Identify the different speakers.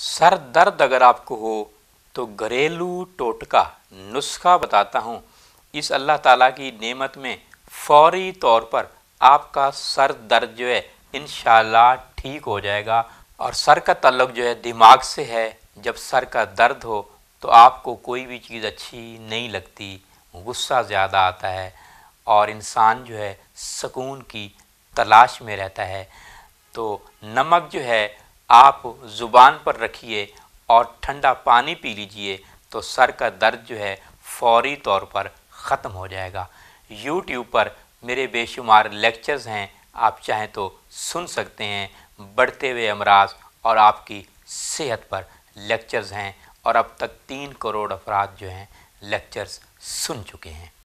Speaker 1: sir दर्द अगर आपको हो तो घरेलू टोटका नुस्खा बताता हूँ इस अल्लाह ताला की नेमत में फौरी तौर पर आपका सर दर्द जो है इन ठीक हो जाएगा और सर का तल्लक जो है दिमाग से है जब सर का दर्द हो तो आपको कोई भी चीज़ अच्छी नहीं लगती गुस्सा ज़्यादा आता है और इंसान जो है सुकून की तलाश में रहता है तो नमक जो है आप ज़ुबान पर रखिए और ठंडा पानी पी लीजिए तो सर का दर्द जो है फौरी तौर पर ख़त्म हो जाएगा यूट्यूब पर मेरे बेशुमार लेक्चर्स हैं आप चाहें तो सुन सकते हैं बढ़ते हुए अमराज और आपकी सेहत पर लेक्चर्स हैं और अब तक तीन करोड़ अफराद जो हैं लेक्चर्स सुन चुके हैं